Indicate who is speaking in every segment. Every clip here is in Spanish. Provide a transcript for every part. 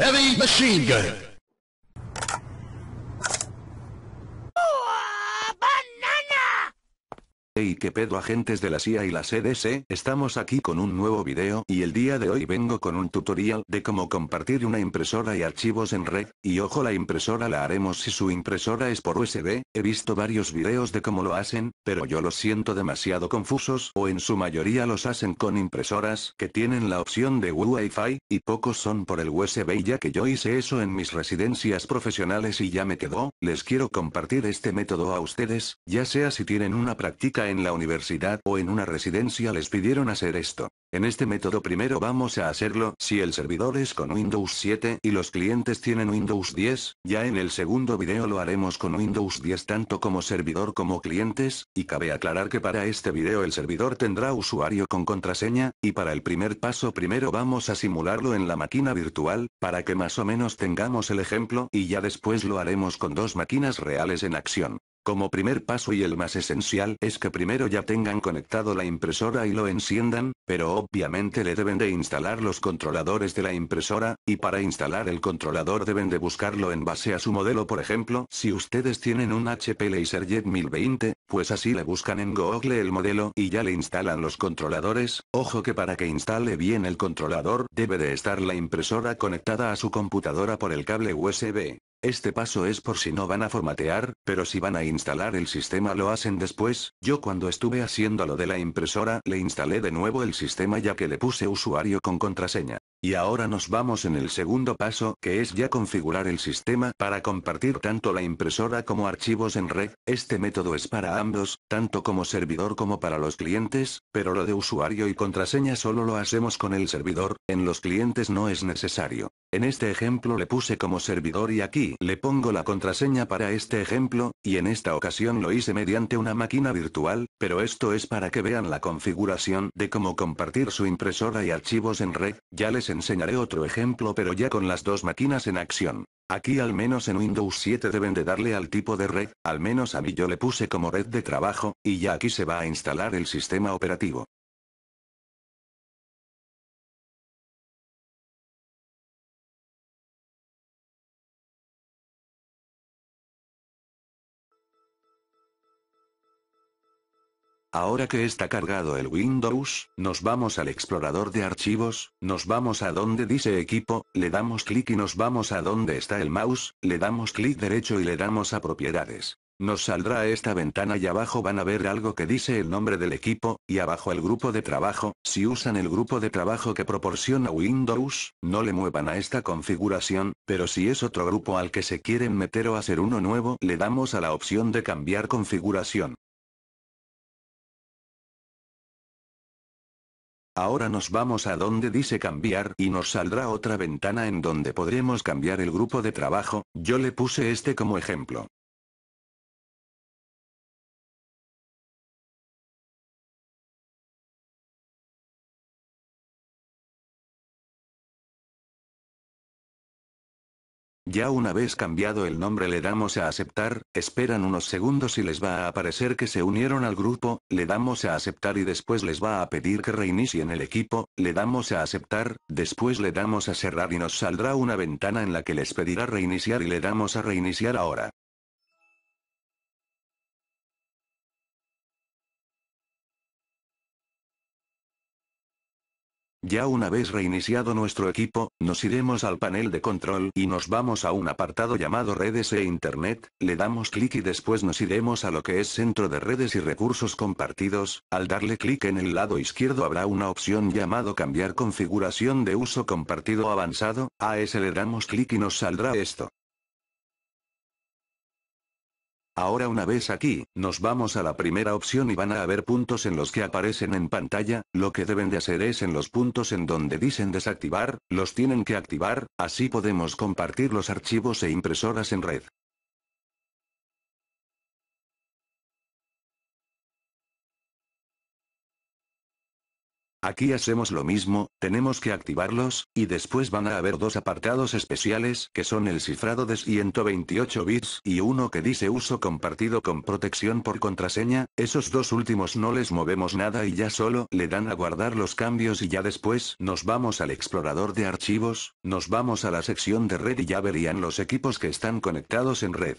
Speaker 1: heavy machine gun.
Speaker 2: que pedo agentes de la CIA y la CDC, estamos aquí con un nuevo video y el día de hoy vengo con un tutorial de cómo compartir una impresora y archivos en red, y ojo la impresora la haremos si su impresora es por USB, he visto varios videos de cómo lo hacen, pero yo los siento demasiado confusos o en su mayoría los hacen con impresoras que tienen la opción de Wi-Fi, y pocos son por el USB ya que yo hice eso en mis residencias profesionales y ya me quedó, les quiero compartir este método a ustedes, ya sea si tienen una práctica en la universidad o en una residencia les pidieron hacer esto. En este método primero vamos a hacerlo si el servidor es con Windows 7 y los clientes tienen Windows 10, ya en el segundo video lo haremos con Windows 10 tanto como servidor como clientes, y cabe aclarar que para este video el servidor tendrá usuario con contraseña, y para el primer paso primero vamos a simularlo en la máquina virtual, para que más o menos tengamos el ejemplo y ya después lo haremos con dos máquinas reales en acción. Como primer paso y el más esencial es que primero ya tengan conectado la impresora y lo enciendan, pero obviamente le deben de instalar los controladores de la impresora, y para instalar el controlador deben de buscarlo en base a su modelo por ejemplo, si ustedes tienen un HP LaserJet 1020, pues así le buscan en Google el modelo y ya le instalan los controladores, ojo que para que instale bien el controlador debe de estar la impresora conectada a su computadora por el cable USB. Este paso es por si no van a formatear, pero si van a instalar el sistema lo hacen después, yo cuando estuve haciendo lo de la impresora le instalé de nuevo el sistema ya que le puse usuario con contraseña. Y ahora nos vamos en el segundo paso, que es ya configurar el sistema para compartir tanto la impresora como archivos en red. Este método es para ambos, tanto como servidor como para los clientes, pero lo de usuario y contraseña solo lo hacemos con el servidor, en los clientes no es necesario. En este ejemplo le puse como servidor y aquí le pongo la contraseña para este ejemplo, y en esta ocasión lo hice mediante una máquina virtual, pero esto es para que vean la configuración de cómo compartir su impresora y archivos en red, ya les enseñaré otro ejemplo pero ya con las dos máquinas en acción. Aquí al menos en Windows 7 deben de darle al tipo de red, al menos a mí yo le puse como red de trabajo, y ya aquí se va a instalar el sistema operativo. Ahora que está cargado el Windows, nos vamos al explorador de archivos, nos vamos a donde dice equipo, le damos clic y nos vamos a donde está el mouse, le damos clic derecho y le damos a propiedades. Nos saldrá esta ventana y abajo van a ver algo que dice el nombre del equipo, y abajo el grupo de trabajo, si usan el grupo de trabajo que proporciona Windows, no le muevan a esta configuración, pero si es otro grupo al que se quieren meter o hacer uno nuevo, le damos a la opción de cambiar configuración. Ahora nos vamos a donde dice cambiar y nos saldrá otra ventana en donde podremos cambiar el grupo de trabajo, yo le puse este como ejemplo. Ya una vez cambiado el nombre le damos a aceptar, esperan unos segundos y les va a aparecer que se unieron al grupo, le damos a aceptar y después les va a pedir que reinicien el equipo, le damos a aceptar, después le damos a cerrar y nos saldrá una ventana en la que les pedirá reiniciar y le damos a reiniciar ahora. Ya una vez reiniciado nuestro equipo, nos iremos al panel de control y nos vamos a un apartado llamado redes e internet, le damos clic y después nos iremos a lo que es centro de redes y recursos compartidos, al darle clic en el lado izquierdo habrá una opción llamado cambiar configuración de uso compartido avanzado, a ese le damos clic y nos saldrá esto. Ahora una vez aquí, nos vamos a la primera opción y van a haber puntos en los que aparecen en pantalla, lo que deben de hacer es en los puntos en donde dicen desactivar, los tienen que activar, así podemos compartir los archivos e impresoras en red. Aquí hacemos lo mismo, tenemos que activarlos, y después van a haber dos apartados especiales que son el cifrado de 128 bits y uno que dice uso compartido con protección por contraseña, esos dos últimos no les movemos nada y ya solo le dan a guardar los cambios y ya después nos vamos al explorador de archivos, nos vamos a la sección de red y ya verían los equipos que están conectados en red.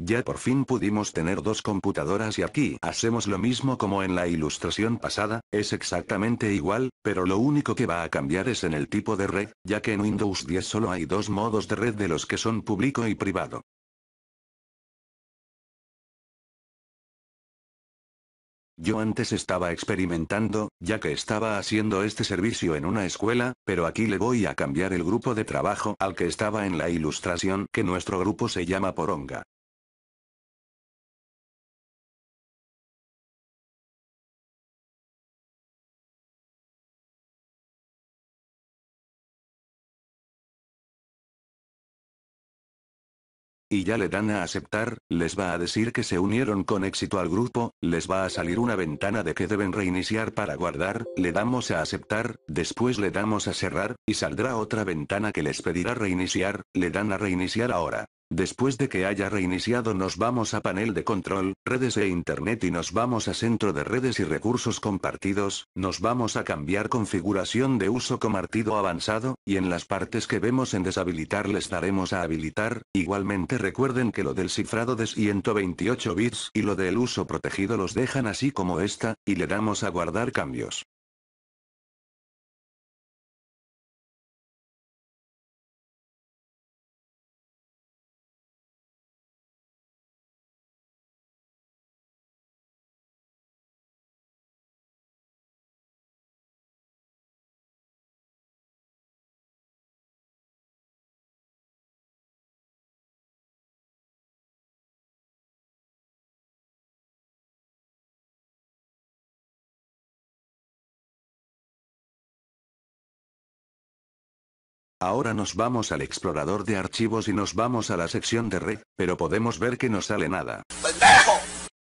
Speaker 1: Ya por fin
Speaker 2: pudimos tener dos computadoras y aquí hacemos lo mismo como en la ilustración pasada, es exactamente igual, pero lo único que va a cambiar es en el tipo de red, ya que en Windows 10 solo hay dos modos de red de los que son público y privado. Yo antes estaba experimentando, ya que estaba haciendo este servicio en una escuela, pero aquí le voy a cambiar el grupo de trabajo al que estaba en la ilustración que nuestro grupo se llama Poronga. y ya le dan a aceptar, les va a decir que se unieron con éxito al grupo, les va a salir una ventana de que deben reiniciar para guardar, le damos a aceptar, después le damos a cerrar, y saldrá otra ventana que les pedirá reiniciar, le dan a reiniciar ahora. Después de que haya reiniciado nos vamos a panel de control, redes e internet y nos vamos a centro de redes y recursos compartidos, nos vamos a cambiar configuración de uso compartido avanzado, y en las partes que vemos en deshabilitar les daremos a habilitar, igualmente recuerden que lo del cifrado de 128 bits y lo del uso protegido los dejan así como esta, y le damos a guardar cambios. Ahora nos vamos al explorador de archivos y nos vamos a la sección de red, pero podemos ver que no sale nada.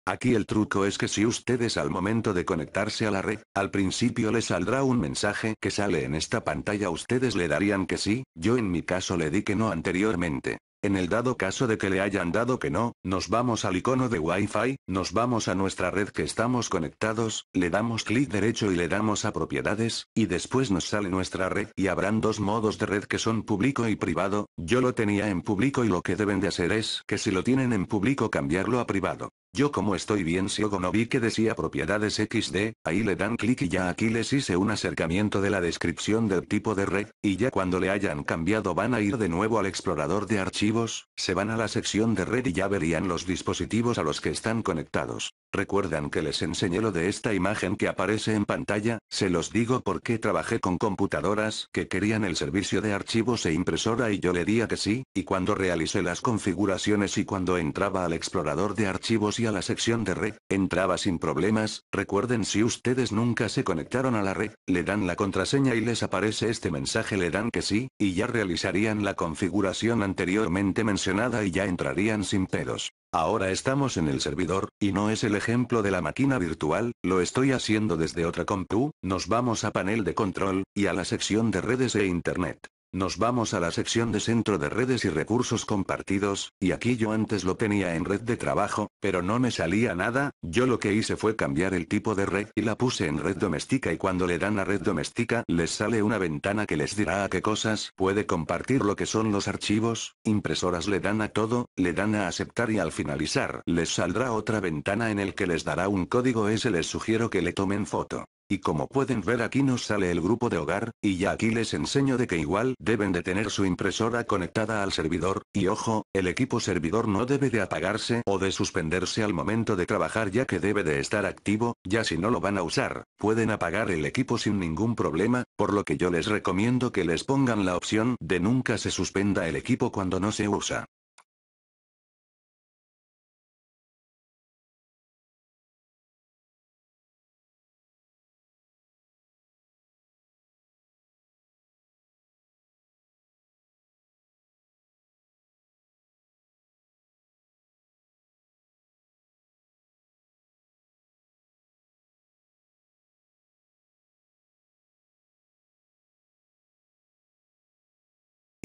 Speaker 2: Aquí el truco es que si ustedes al momento de conectarse a la red, al principio les saldrá un mensaje que sale en esta pantalla ustedes le darían que sí, yo en mi caso le di que no anteriormente. En el dado caso de que le hayan dado que no, nos vamos al icono de Wi-Fi, nos vamos a nuestra red que estamos conectados, le damos clic derecho y le damos a propiedades, y después nos sale nuestra red y habrán dos modos de red que son público y privado, yo lo tenía en público y lo que deben de hacer es que si lo tienen en público cambiarlo a privado. Yo como estoy bien si no vi que decía propiedades XD, ahí le dan clic y ya aquí les hice un acercamiento de la descripción del tipo de red, y ya cuando le hayan cambiado van a ir de nuevo al explorador de archivos, se van a la sección de red y ya verían los dispositivos a los que están conectados. Recuerdan que les enseñé lo de esta imagen que aparece en pantalla, se los digo porque trabajé con computadoras que querían el servicio de archivos e impresora y yo le di que sí, y cuando realicé las configuraciones y cuando entraba al explorador de archivos y a la sección de red, entraba sin problemas, recuerden si ustedes nunca se conectaron a la red, le dan la contraseña y les aparece este mensaje le dan que sí, y ya realizarían la configuración anteriormente mencionada y ya entrarían sin pedos. Ahora estamos en el servidor, y no es el ejemplo de la máquina virtual, lo estoy haciendo desde otra compu, nos vamos a panel de control, y a la sección de redes e internet. Nos vamos a la sección de centro de redes y recursos compartidos, y aquí yo antes lo tenía en red de trabajo, pero no me salía nada, yo lo que hice fue cambiar el tipo de red y la puse en red doméstica y cuando le dan a red doméstica les sale una ventana que les dirá a qué cosas puede compartir lo que son los archivos, impresoras le dan a todo, le dan a aceptar y al finalizar les saldrá otra ventana en el que les dará un código ese les sugiero que le tomen foto. Y como pueden ver aquí nos sale el grupo de hogar, y ya aquí les enseño de que igual deben de tener su impresora conectada al servidor, y ojo, el equipo servidor no debe de apagarse o de suspenderse al momento de trabajar ya que debe de estar activo, ya si no lo van a usar, pueden apagar el equipo sin ningún problema, por lo que yo les recomiendo que les pongan la opción de nunca se suspenda el equipo cuando no se usa.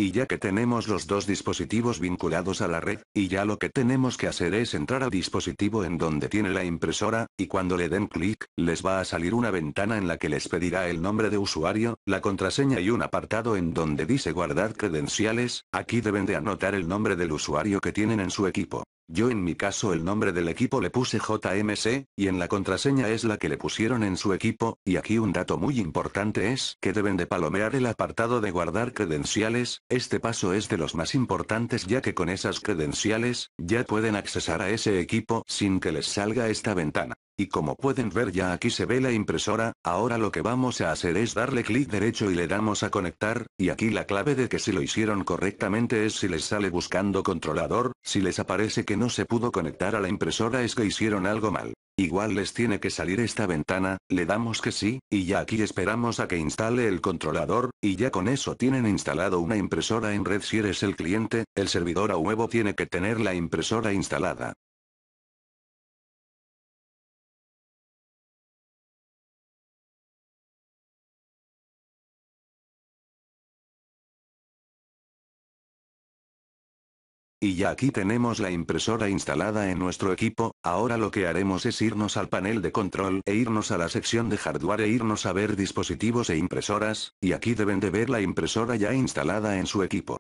Speaker 2: Y ya que tenemos los dos dispositivos vinculados a la red, y ya lo que tenemos que hacer es entrar al dispositivo en donde tiene la impresora, y cuando le den clic, les va a salir una ventana en la que les pedirá el nombre de usuario, la contraseña y un apartado en donde dice guardar credenciales, aquí deben de anotar el nombre del usuario que tienen en su equipo. Yo en mi caso el nombre del equipo le puse JMC, y en la contraseña es la que le pusieron en su equipo, y aquí un dato muy importante es que deben de palomear el apartado de guardar credenciales, este paso es de los más importantes ya que con esas credenciales, ya pueden accesar a ese equipo sin que les salga esta ventana. Y como pueden ver ya aquí se ve la impresora, ahora lo que vamos a hacer es darle clic derecho y le damos a conectar, y aquí la clave de que si lo hicieron correctamente es si les sale buscando controlador, si les aparece que no se pudo conectar a la impresora es que hicieron algo mal. Igual les tiene que salir esta ventana, le damos que sí, y ya aquí esperamos a que instale el controlador, y ya con eso tienen instalado una impresora en red si eres el cliente, el servidor a huevo tiene que tener la impresora instalada. Y ya aquí tenemos la impresora instalada en nuestro equipo, ahora lo que haremos es irnos al panel de control e irnos a la sección de hardware e irnos a ver dispositivos e impresoras, y aquí deben de ver la impresora ya instalada en su equipo.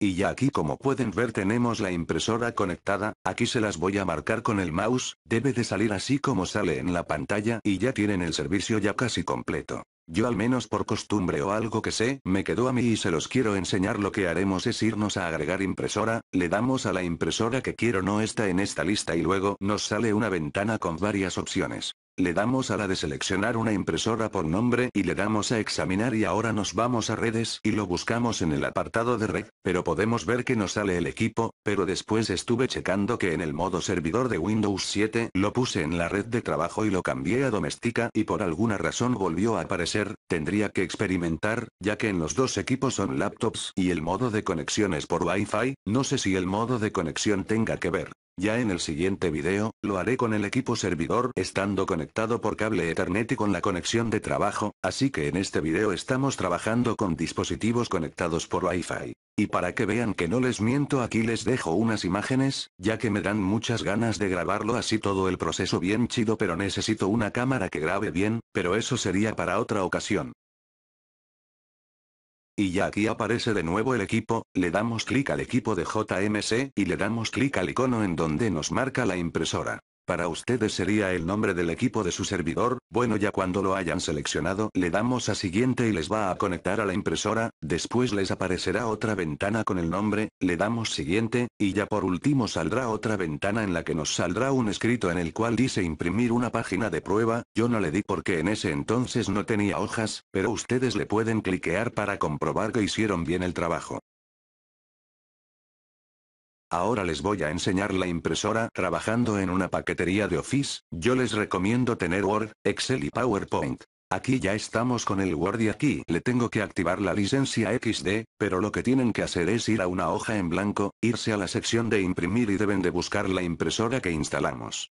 Speaker 2: Y ya aquí como pueden ver tenemos la impresora conectada, aquí se las voy a marcar con el mouse, debe de salir así como sale en la pantalla y ya tienen el servicio ya casi completo. Yo al menos por costumbre o algo que sé, me quedó a mí y se los quiero enseñar lo que haremos es irnos a agregar impresora, le damos a la impresora que quiero no está en esta lista y luego nos sale una ventana con varias opciones. Le damos a la de seleccionar una impresora por nombre y le damos a examinar y ahora nos vamos a redes y lo buscamos en el apartado de red, pero podemos ver que nos sale el equipo, pero después estuve checando que en el modo servidor de Windows 7 lo puse en la red de trabajo y lo cambié a doméstica y por alguna razón volvió a aparecer, tendría que experimentar, ya que en los dos equipos son laptops y el modo de conexiones por Wi-Fi, no sé si el modo de conexión tenga que ver. Ya en el siguiente video, lo haré con el equipo servidor estando conectado por cable Ethernet y con la conexión de trabajo, así que en este video estamos trabajando con dispositivos conectados por Wi-Fi. Y para que vean que no les miento aquí les dejo unas imágenes, ya que me dan muchas ganas de grabarlo así todo el proceso bien chido pero necesito una cámara que grabe bien, pero eso sería para otra ocasión. Y ya aquí aparece de nuevo el equipo, le damos clic al equipo de JMC y le damos clic al icono en donde nos marca la impresora. Para ustedes sería el nombre del equipo de su servidor, bueno ya cuando lo hayan seleccionado le damos a siguiente y les va a conectar a la impresora, después les aparecerá otra ventana con el nombre, le damos siguiente, y ya por último saldrá otra ventana en la que nos saldrá un escrito en el cual dice imprimir una página de prueba, yo no le di porque en ese entonces no tenía hojas, pero ustedes le pueden cliquear para comprobar que hicieron bien el trabajo. Ahora les voy a enseñar la impresora trabajando en una paquetería de Office, yo les recomiendo tener Word, Excel y PowerPoint. Aquí ya estamos con el Word y aquí le tengo que activar la licencia XD, pero lo que tienen que hacer es ir a una hoja en blanco, irse a la sección de imprimir y deben de buscar la impresora que instalamos.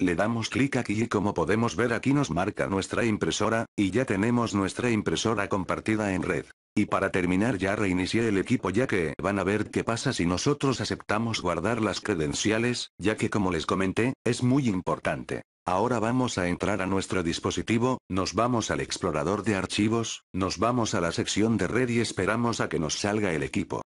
Speaker 2: Le damos clic aquí y como podemos ver aquí nos marca nuestra impresora, y ya tenemos nuestra impresora compartida en red. Y para terminar ya reinicié el equipo ya que van a ver qué pasa si nosotros aceptamos guardar las credenciales, ya que como les comenté, es muy importante. Ahora vamos a entrar a nuestro dispositivo, nos vamos al explorador de archivos, nos vamos a la sección de red y esperamos a que nos salga el equipo.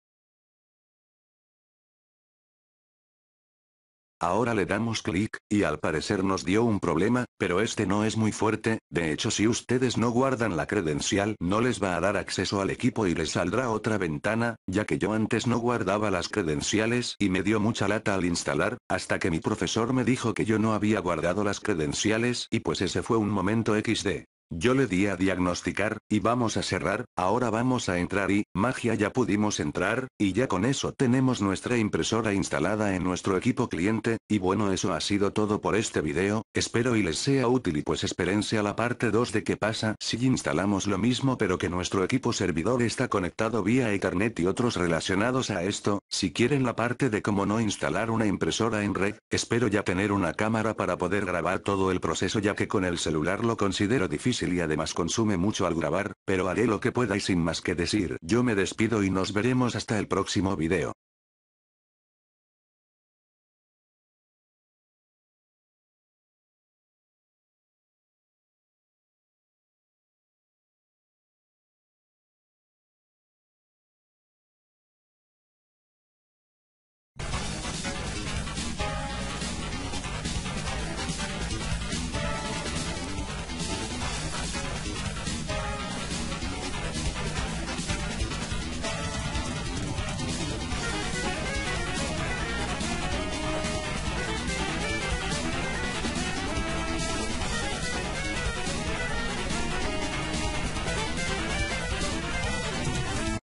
Speaker 2: Ahora le damos clic, y al parecer nos dio un problema, pero este no es muy fuerte, de hecho si ustedes no guardan la credencial no les va a dar acceso al equipo y les saldrá otra ventana, ya que yo antes no guardaba las credenciales y me dio mucha lata al instalar, hasta que mi profesor me dijo que yo no había guardado las credenciales y pues ese fue un momento XD. Yo le di a diagnosticar, y vamos a cerrar, ahora vamos a entrar y, magia ya pudimos entrar, y ya con eso tenemos nuestra impresora instalada en nuestro equipo cliente, y bueno eso ha sido todo por este video, espero y les sea útil y pues esperense a la parte 2 de qué pasa si instalamos lo mismo pero que nuestro equipo servidor está conectado vía Ethernet y otros relacionados a esto, si quieren la parte de cómo no instalar una impresora en red, espero ya tener una cámara para poder grabar todo el proceso ya que con el celular lo considero difícil y además consume mucho al grabar, pero haré lo que pueda y sin más que decir yo me despido y nos veremos hasta el próximo video.